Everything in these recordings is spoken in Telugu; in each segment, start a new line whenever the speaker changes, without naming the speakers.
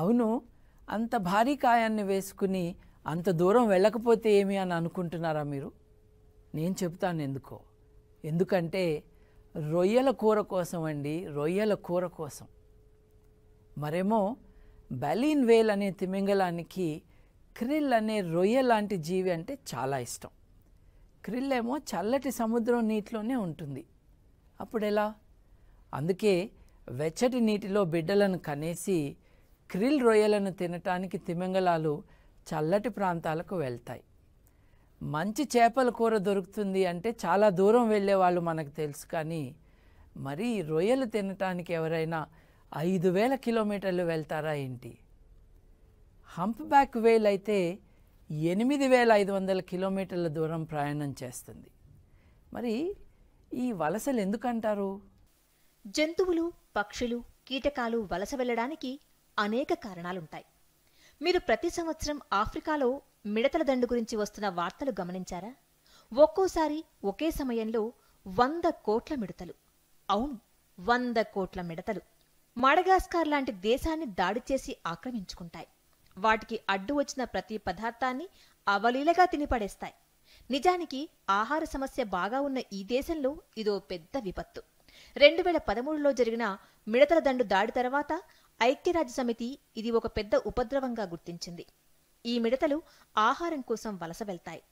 అవును అంత భారీ కాయాన్ని వేసుకుని అంత దూరం వెళ్ళకపోతే ఏమి అని అనుకుంటున్నారా మీరు నేను చెప్తాను ఎందుకో ఎందుకంటే రొయ్యల కూర కోసం అండి రొయ్యల కూర కోసం మరేమో బలీన్ వేల్ అనే తిమింగలానికి క్రిల్ అనే రొయ్య లాంటి జీవి అంటే చాలా ఇష్టం క్రిల్ ఏమో చల్లటి సముద్రం నీటిలోనే ఉంటుంది అప్పుడెలా అందుకే వెచ్చటి నీటిలో బిడ్డలను కనేసి క్రిల్ రొయ్యలను తినటానికి తిమింగలాలు చల్లటి ప్రాంతాలకు వెళ్తాయి మంచి చేపల కూర దొరుకుతుంది అంటే చాలా దూరం వెళ్ళే వాళ్ళు మనకు తెలుసు కానీ మరి రొయ్యలు తినటానికి ఎవరైనా ఐదు వేల కిలోమీటర్లు వెళ్తారా ఏంటి హంప్ బ్యాక్ వేల్ అయితే ఎనిమిది వేల ఐదు వందల కిలోమీటర్ల దూరం ప్రయాణం చేస్తుంది మరి ఈ వలసలు ఎందుకంటారు
జంతువులు పక్షులు కీటకాలు వలస వెళ్ళడానికి అనేక కారణాలుంటాయి మీరు ప్రతి సంవత్సరం ఆఫ్రికాలో మిడతల దండు గురించి వస్తున్న వార్తలు గమనించారా ఒక్కోసారి ఒకే సమయంలో వంద కోట్ల మిడతలు అవును వంద కోట్ల మిడతలు మడగాస్కార్ లాంటి దేశాన్ని దాడి చేసి ఆక్రమించుకుంటాయి వాటికి అడ్డు వచ్చిన ప్రతి పదార్థాన్ని అవలీలగా తినిపడేస్తాయి నిజానికి ఆహార సమస్య బాగా ఉన్న ఈ దేశంలో ఇదో పెద్ద విపత్తు రెండు వేల పదమూడులో జరిగిన మిడతల దండు దాడి తర్వాత ఐక్యరాజ్య సమితి ఇది ఒక పెద్ద ఉపద్రవంగా గుర్తించింది ఈ మిడతలు ఆహారం కోసం వలస వెళ్తాయి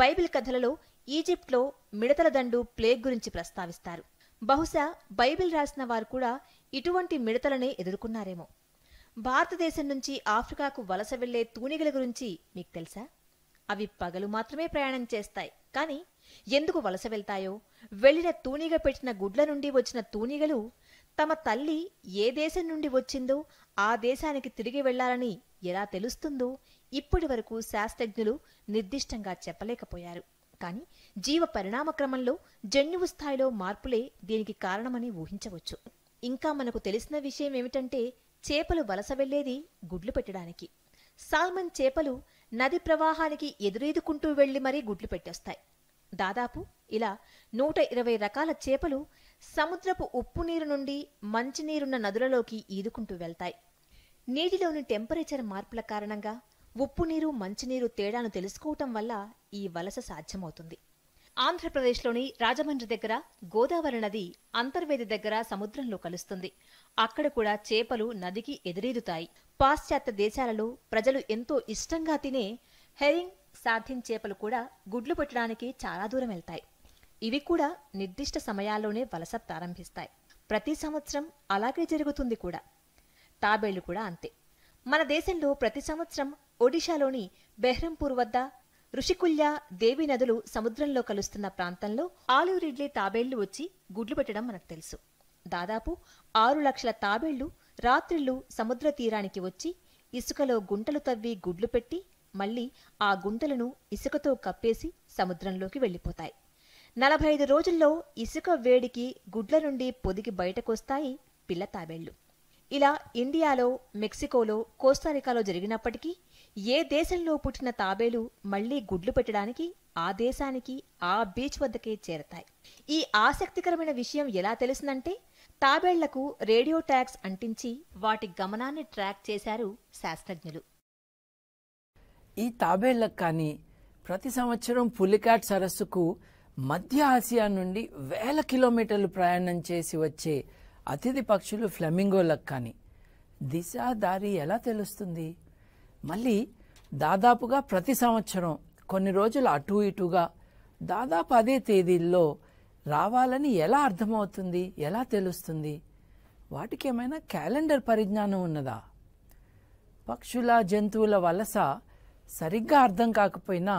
బైబిల్ కథలలో ఈజిప్ట్లో మిడతల దండు ప్లేగ్ గురించి ప్రస్తావిస్తారు బహుశా బైబిల్ రాసిన వారు కూడా ఇటువంటి మిడతలనే ఎదుర్కొన్నారేమో భారతదేశం నుంచి ఆఫ్రికాకు వలస వెళ్లే తూనిగల గురించి మీకు తెలుసా అవి పగలు మాత్రమే ప్రయాణం చేస్తాయి కానీ ఎందుకు వలస వెళ్తాయో వెళ్లిన తూనిగ పెట్టిన గుడ్ల నుండి వచ్చిన తూనిగలు తమ తల్లి ఏ దేశం నుండి వచ్చిందో ఆ దేశానికి తిరిగి వెళ్లాలని ఎలా తెలుస్తుందో ఇప్పటి వరకు శాస్త్రజ్ఞులు నిర్దిష్టంగా చెప్పలేకపోయారు కానీ జీవ పరిణామ క్రమంలో జన్యువు స్థాయిలో మార్పులే దీనికి కారణమని ఊహించవచ్చు ఇంకా మనకు తెలిసిన విషయం ఏమిటంటే చేపలు వలస వెళ్లేది గుడ్లు పెట్టడానికి సాల్మన్ చేపలు నది ప్రవాహానికి ఎదురీదుకుంటూ వెళ్లి మరీ గుడ్లు పెట్టేస్తాయి దాదాపు ఇలా నూట ఇరవై రకాల చేపలు సముద్రపు ఉప్పు నీరు నుండి మంచినీరున్న నదులలోకి ఈదుకుంటూ వెళ్తాయి నీటిలోని టెంపరేచర్ మార్పుల కారణంగా ఉప్పు నీరు మంచినీరు తేడాను తెలుసుకోవటం వల్ల ఈ వలస సాధ్యమవుతుంది ఆంధ్రప్రదేశ్లోని రాజమండ్రి దగ్గర గోదావరి నది అంతర్వేది దగ్గర సముద్రంలో కలుస్తుంది అక్కడ కూడా చేపలు నదికి ఎదురీదుతాయి పాశ్చాత్య దేశాలలో ప్రజలు ఎంతో ఇష్టంగా తినే హెరింగ్ సాధ్యం చేపలు కూడా గుడ్లు పెట్టడానికి చాలా దూరం వెళ్తాయి ఇవి కూడా నిర్దిష్ట సమయాల్లోనే వలస ప్రారంభిస్తాయి ప్రతి సంవత్సరం అలాగే జరుగుతుంది కూడా తాబేళ్లు కూడా అంతే మన దేశంలో ప్రతి సంవత్సరం ఒడిశాలోని బెహ్రంపూర్ వద్ద ఋషికుల్య దేవి నదులు సముద్రంలో కలుస్తున్న ప్రాంతంలో ఆలివ్ తాబేళ్లు వచ్చి గుడ్లు పెట్టడం మనకు తెలుసు దాదాపు ఆరు లక్షల తాబేళ్లు రాత్రిళ్ళు సముద్ర తీరానికి వచ్చి ఇసుకలో గుంటలు తవ్వి గుడ్లు పెట్టి మళ్ళీ ఆ గుంటలను ఇసుకతో కప్పేసి సముద్రంలోకి వెళ్ళిపోతాయి నలభై ఐదు రోజుల్లో ఇసుక వేడికి గుడ్ల నుండి పొదిగి బయటకొస్తాయి పిల్ల తాబేళ్లు ఇలా ఇండియాలో మెక్సికోలో కోస్తారికాలో జరిగినప్పటికీ ఏ దేశంలో పుట్టిన తాబేలు మళ్లీ గుడ్లు పెట్టడానికి ఆ దేశానికి ఆ బీచ్ వద్దకే చేరతాయి ఈ ఆసక్తికరమైన విషయం ఎలా తెలిసిందంటే తాబేళ్లకు రేడియో ట్యాక్స్ అంటించి వాటి గమనాన్ని ట్రాక్ చేశారు శాస్త్రజ్ఞులు
ఈ తాబేళ్లకు కానీ ప్రతి సంవత్సరం పులికాట్ సరస్సుకు మధ్య ఆసియా నుండి వేల కిలోమీటర్లు ప్రయాణం చేసి వచ్చే అతిథి పక్షులు ఫ్లెమింగోలకు కానీ దిశ దారి ఎలా తెలుస్తుంది మళ్ళీ దాదాపుగా ప్రతి సంవత్సరం కొన్ని రోజులు అటు ఇటుగా దాదాపు అదే తేదీల్లో రావాలని ఎలా అర్థమవుతుంది ఎలా తెలుస్తుంది వాటికి ఏమైనా క్యాలెండర్ పరిజ్ఞానం ఉన్నదా పక్షుల జంతువుల వలస సరిగ్గా అర్థం కాకపోయినా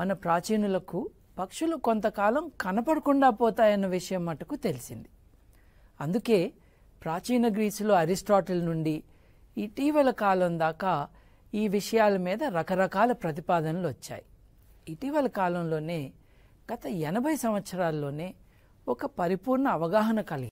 మన ప్రాచీనులకు పక్షులు కొంతకాలం కనపడకుండా పోతాయన్న విషయం మటుకు తెలిసింది అందుకే ప్రాచీన గ్రీసులో అరిస్టాటిల్ నుండి ఇటీవల కాలం దాకా ఈ విషయాల మీద రకరకాల ప్రతిపాదనలు వచ్చాయి ఇటీవల కాలంలోనే గత ఎనభై సంవత్సరాల్లోనే ఒక పరిపూర్ణ అవగాహన కలిగింది